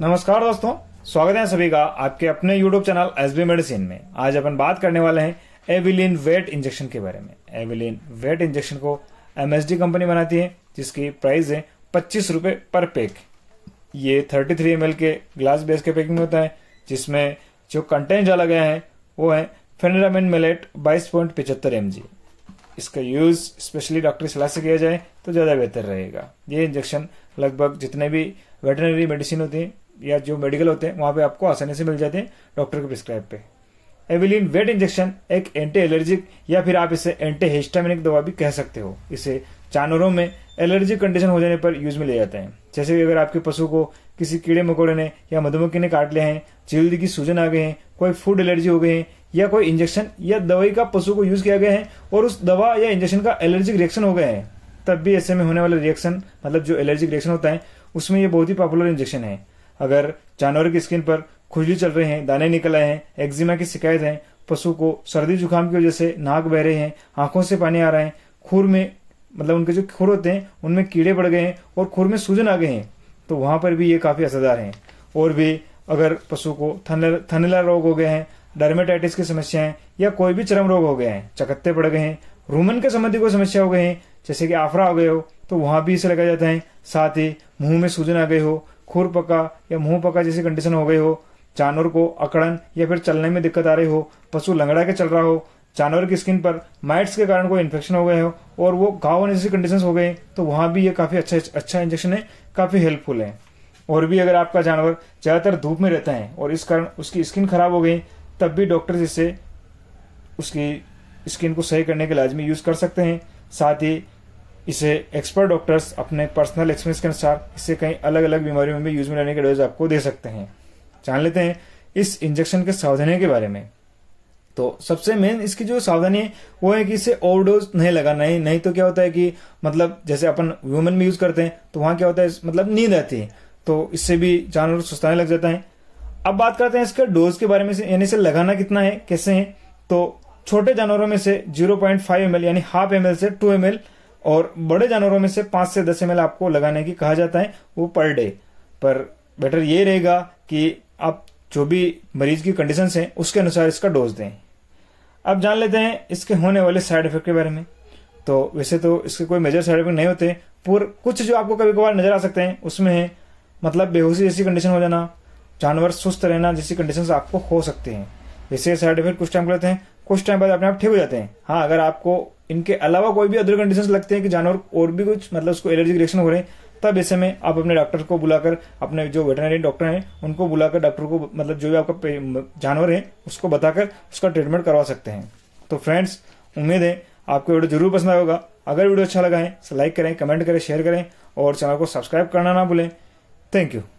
नमस्कार दोस्तों स्वागत है सभी का आपके अपने YouTube channel S B medicine में आज अपन बात करने वाले हैं एविलिन वेट इंजेक्शन के बारे में एविलिन वेट इंजेक्शन को डी कंपनी बनाती है जिसकी प्राइस है पच्चीस रूपए पर पैक ये थर्टी थ्री एम के ग्लास बेस के पैकिंग में होता है जिसमें जो कंटेंट डाला गया है वो है फेनरामिन मिलेट बाईस पॉइंट पिचहत्तर एम जी इसका यूज़ स्पेशली डॉक्टरी सलाह से किया जाए तो ज़्यादा बेहतर रहेगा ये इंजेक्शन लगभग जितने भी वेटनरी मेडिसिन होते हैं या जो मेडिकल होते हैं वहां पे आपको आसानी से मिल जाते हैं डॉक्टर के प्रिस्क्राइब पे एविलिन वेट इंजेक्शन एक एंटी एलर्जिक या फिर आप इसे एंटी हिस्टामिनिक दवा भी कह सकते हो इसे जानवरों में एलर्जिक कंडीशन हो जाने पर यूज में ले जाता है जैसे कि अगर आपके पशु को किसी कीड़े मकोड़े ने या मधुमक्खी ने काट लिया है जल्दी की सूजन आ गए हैं कोई फूड एलर्जी हो गए हैं या कोई इंजेक्शन या दवाई का पशु को यूज किया गया है और उस दवा या इंजेक्शन का एलर्जिक रिएक्शन हो गया है तब भी ऐसे में होने वाले रिएक्शन मतलब जो एलर्जिक रिएक्शन होता है उसमें यह बहुत ही पॉपुलर इंजेक्शन है अगर जानवर की स्किन पर खुजली चल रहे हैं दाने निकल आए हैं एक्जिमा की शिकायत है पशु को सर्दी जुकाम की वजह से नाक बह रहे हैं आंखों से पानी आ रहा है खुर में मतलब उनके जो खुर होते हैं उनमें कीड़े पड़ गए हैं और खुर में सूजन आ गए हैं तो वहां पर भी ये काफी असरदार हैं और भी अगर पशु को थनला रोग हो गए हैं डर्मेटाइटिस की समस्या है या कोई भी चरम रोग हो गए हैं चकत्ते पड़ गए हैं रूमन के संबंधी कोई समस्या हो गई है जैसे कि आफरा हो गए हो तो वहां भी इसे लगाया जाता है साथ ही मुंह में सूजन आ गई हो खुर पका या मुंह पका जैसी कंडीशन हो गई हो जानवर को अकड़न या फिर चलने में दिक्कत आ रही हो पशु लंगड़ा के चल रहा हो जानवर की स्किन पर माइट्स के कारण कोई इन्फेक्शन हो गए हो और वो घाव होने जैसी कंडीशन हो गए तो वहां भी ये काफी अच्छा अच्छा इंजेक्शन है काफी हेल्पफुल है और भी अगर आपका जानवर ज्यादातर धूप में रहता है और इस कारण उसकी स्किन खराब हो गई तब भी डॉक्टर्स इसे उसकी स्किन को सही करने के लाजमी यूज़ कर सकते हैं साथ ही इसे एक्सपर्ट डॉक्टर्स अपने पर्सनल एक्सपीरियंस के अनुसार इसे कई अलग अलग बीमारियों में भी यूज में लेने के डोज आपको दे सकते हैं जान लेते हैं इस इंजेक्शन के सावधानियों के बारे में तो सबसे मेन इसकी जो सावधानी है वो है कि इसे ओवरडोज नहीं लगाना है नहीं तो क्या होता है कि मतलब जैसे अपन ह्यूमन में यूज करते हैं तो वहां क्या होता है मतलब नींद आती है तो इससे भी जानवर सुस्ताने लग जाता है अब बात करते हैं इसके डोज के बारे में से यानी लगाना कितना है कैसे है तो छोटे जानवरों में से 0.5 पॉइंट यानी हाफ एम से 2 एम और बड़े जानवरों में से 5 से 10 एम आपको लगाने की कहा जाता है वो पर डे पर बेटर ये रहेगा कि आप जो भी मरीज की कंडीशन है उसके अनुसार इसका डोज दें अब जान लेते हैं इसके होने वाले साइड इफेक्ट के बारे में तो वैसे तो इसके कोई मेजर साइड इफेक्ट नहीं होते पूर कुछ जो आपको कभी कभार नजर आ सकते हैं उसमें है मतलब बेहोशी जैसी कंडीशन हो जाना जानवर सुस्त रहना जैसी कंडीशन आपको हो सकते हैं जैसे साइड इफेक्ट कुछ टाइम लेते हैं कुछ टाइम बाद अपने आप ठीक हो जाते हैं हाँ अगर आपको इनके अलावा कोई भी अदर कंडीशन लगते हैं कि जानवर और भी कुछ मतलब उसको एलर्जी रिएक्शन हो रहे हैं तब ऐसे में आप अपने डॉक्टर को बुलाकर अपने जो वेटनरी डॉक्टर हैं उनको बुलाकर डॉक्टर को मतलब जो भी आपका जानवर है उसको बताकर उसका ट्रीटमेंट करवा सकते हैं तो फ्रेंड्स उम्मीद है आपको वीडियो जरूर पसंद आएगा अगर वीडियो अच्छा लगा है तो लाइक करें कमेंट करें शेयर करें और चैनल को सब्सक्राइब करना ना भूलें थैंक यू